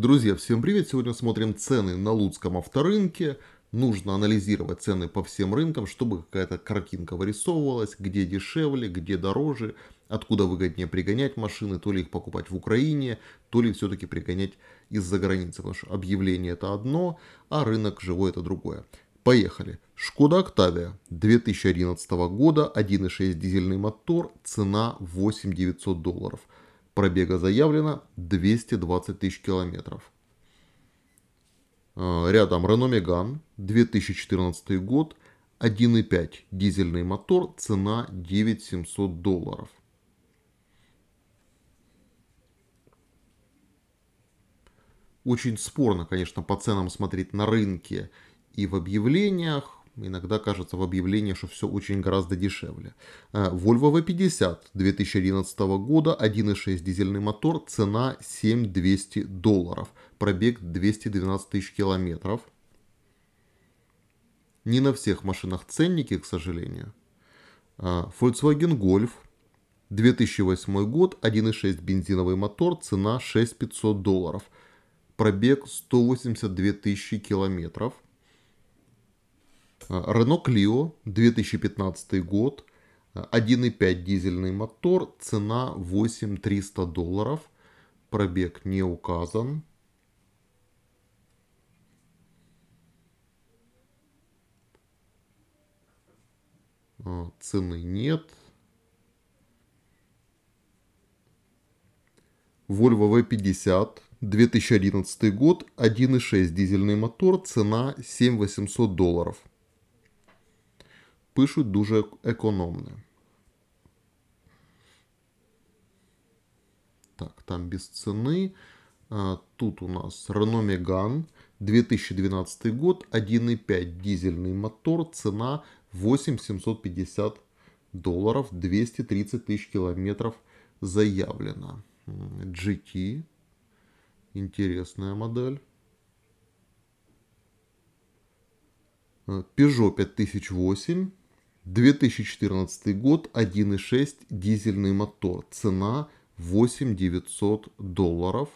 Друзья, всем привет! Сегодня смотрим цены на Луцком авторынке. Нужно анализировать цены по всем рынкам, чтобы какая-то картинка вырисовывалась, где дешевле, где дороже, откуда выгоднее пригонять машины, то ли их покупать в Украине, то ли все-таки пригонять из-за границы, потому что объявление это одно, а рынок живой это другое. Поехали. Шкода Октавия 2011 года, 1.6 дизельный мотор, цена 8900 долларов. Пробега заявлено 220 тысяч километров. Э, рядом Renault Megane, 2014 год, 1.5 дизельный мотор, цена 9700 долларов. Очень спорно, конечно, по ценам смотреть на рынке и в объявлениях. Иногда кажется в объявлении, что все очень гораздо дешевле. Э, Volvo V50 2011 года, 1.6 дизельный мотор, цена 7200 долларов, пробег 212 тысяч километров. Не на всех машинах ценники, к сожалению. Э, Volkswagen Golf 2008 год, 1.6 бензиновый мотор, цена 6500 долларов, пробег 182 тысячи километров – Renault Clio 2015 год, 1.5 дизельный мотор, цена 8300 долларов, пробег не указан. А, цены нет. Volvo V50 2011 год, 1.6 дизельный мотор, цена 7800 долларов пишуть дуже економно. Так, там без цены. А, тут у нас Renault Megane, 2012 год, 1.5 дизельный мотор, цена 8750 долларов, 230 тысяч километров заявлено. GT, интересная модель. Э, Peugeot 5008, 2014 год, 1.6 дизельный мотор. Цена 8900 долларов.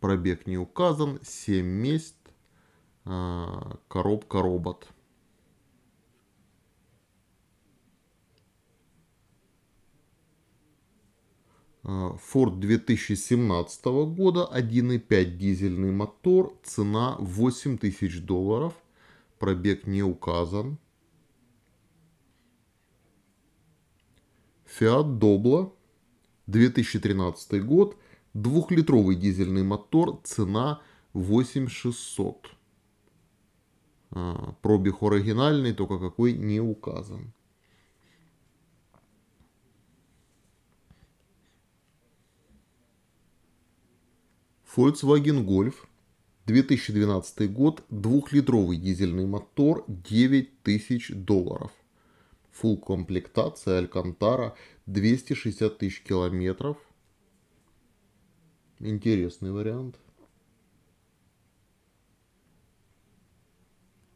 Пробег не указан, 7 мест, а, коробка робот. А, Ford 2017 года, 1.5 дизельный мотор, цена 8000 долларов – пробег не указан. Fiat Doblo, 2013 год, двухлитровый дизельный мотор, цена 8600. А, пробег оригинальный, только какой не указан. Volkswagen Golf 2012 год, двухлитровый дизельный мотор, 9000 долларов. Фул комплектация Алькантара, 260 тысяч километров. Интересный вариант.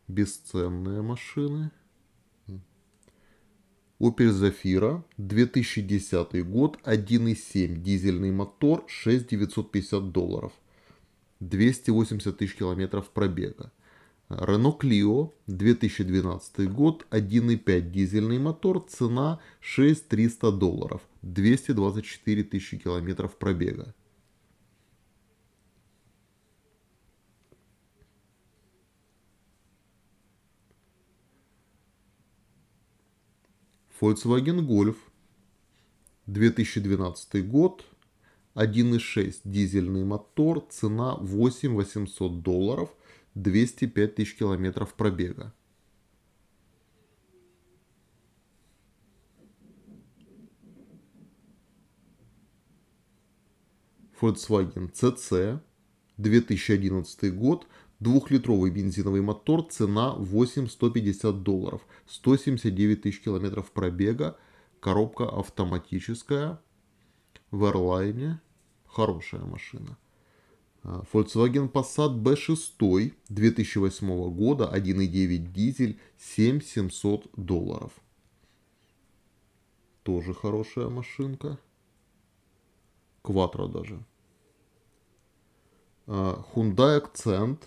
Бесценные машины. Opel Zafira, 2010 год, 1.7, дизельный мотор, 6950 долларов – 280 тысяч километров пробега. Renault Clio, 2012 год, 1.5 дизельный мотор, цена 6300 долларов, 224 тысячи километров пробега. Volkswagen Golf, 2012 год, 1.6 дизельный мотор, цена 8 800 долларов, 205 тысяч километров пробега. Volkswagen CC, 2011 год, двухлитровый бензиновый мотор, цена 8150 долларов, 179 тысяч километров пробега, коробка автоматическая, в Airline, хорошая машина. А, Volkswagen Passat B6 2008 года, 1.9 дизель, 7700 долларов. Тоже хорошая машинка. Quattro даже. А, Hyundai Accent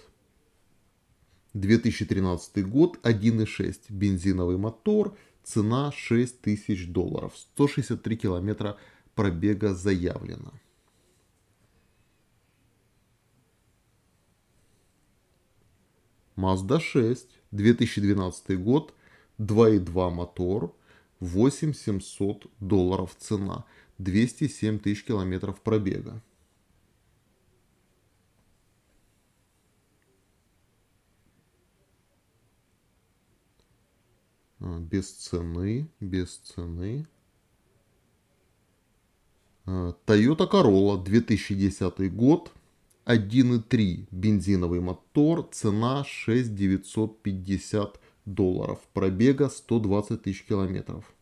2013 год, 1.6 бензиновый мотор, цена 6000 долларов, 163 километра пробега заявлено. Mazda 6, 2012 год, 2.2 мотор, 8700 долларов цена, 207 тысяч километров пробега. А, без цены, без цены. А, Toyota Corolla 2010 год, 1.3 бензиновый мотор, цена 6950 долларов, пробега 120 тысяч километров.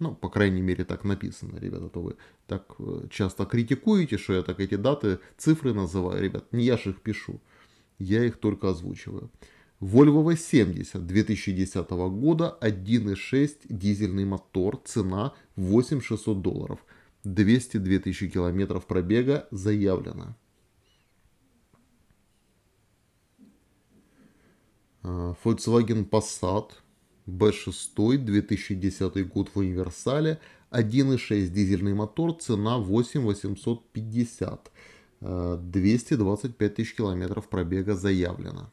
Ну, по крайней мере, так написано, ребята, то вы так э, часто критикуете, что я так эти даты, цифры называю, ребят, не я же их пишу, я их только озвучиваю. Volvo V70 2010 года 1.6 дизельный мотор, цена 8600 долларов – 202 тысячи километров пробега заявлено. А, Volkswagen Passat B6 2010 год в универсале 1.6 дизельный мотор, цена 8850, 225 а, тысяч километров пробега заявлено.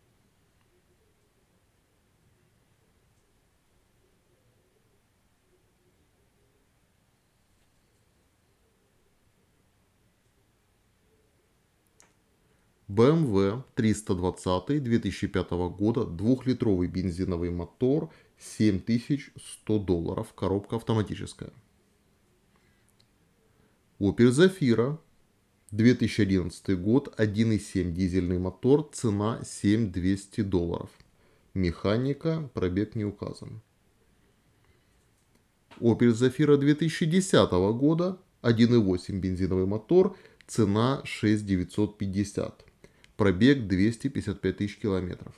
BMW 320 2005 года, двухлитровый бензиновый мотор, 7100 долларов, коробка автоматическая. Opel Zafira 2011 год, 1.7 дизельный мотор, цена 7200 долларов. Механика, пробег не указан. Opel Zafira 2010 года, 1.8 бензиновый мотор, цена 6950. Пробег 255 тысяч километров.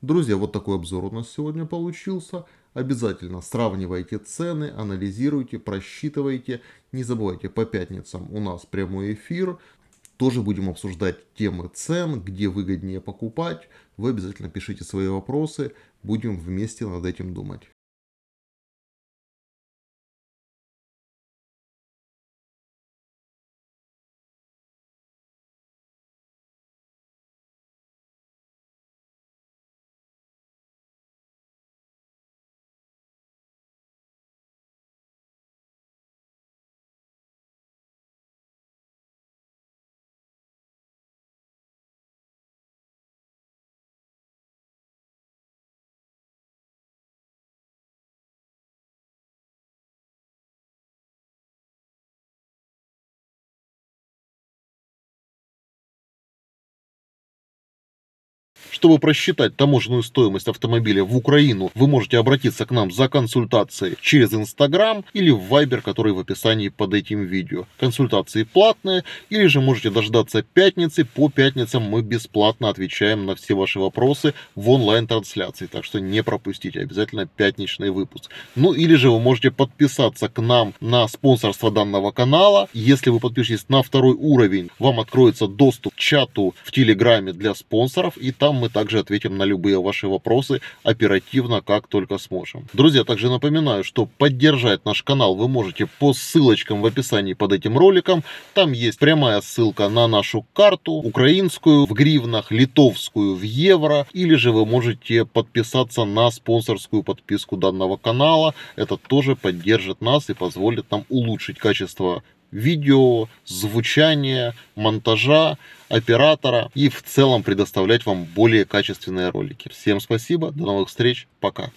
Друзья, вот такой обзор у нас сегодня получился. Обязательно сравнивайте цены, анализируйте, просчитывайте. Не забывайте, по пятницам у нас прямой эфир. Тоже будем обсуждать темы цен, где выгоднее покупать. Вы обязательно пишите свои вопросы. Будем вместе над этим думать. Чтобы просчитать таможенную стоимость автомобиля в Украину, вы можете обратиться к нам за консультацией через Инстаграм или в Вайбер, который в описании под этим видео. Консультации платные, или же можете дождаться пятницы. По пятницам мы бесплатно отвечаем на все ваши вопросы в онлайн-трансляции, так что не пропустите, обязательно пятничный выпуск. Ну или же вы можете подписаться к нам на спонсорство данного канала. Если вы подпишетесь на второй уровень, вам откроется доступ к чату в Телеграме для спонсоров, и там мы также ответим на любые ваши вопросы оперативно, как только сможем. Друзья, также напоминаю, что поддержать наш канал вы можете по ссылочкам в описании под этим роликом. Там есть прямая ссылка на нашу карту, украинскую в гривнах, литовскую в евро, или же вы можете подписаться на спонсорскую подписку данного канала. Это тоже поддержит нас и позволит нам улучшить качество видео, звучания, монтажа, оператора и в целом предоставлять вам более качественные ролики. Всем спасибо, до новых встреч, пока.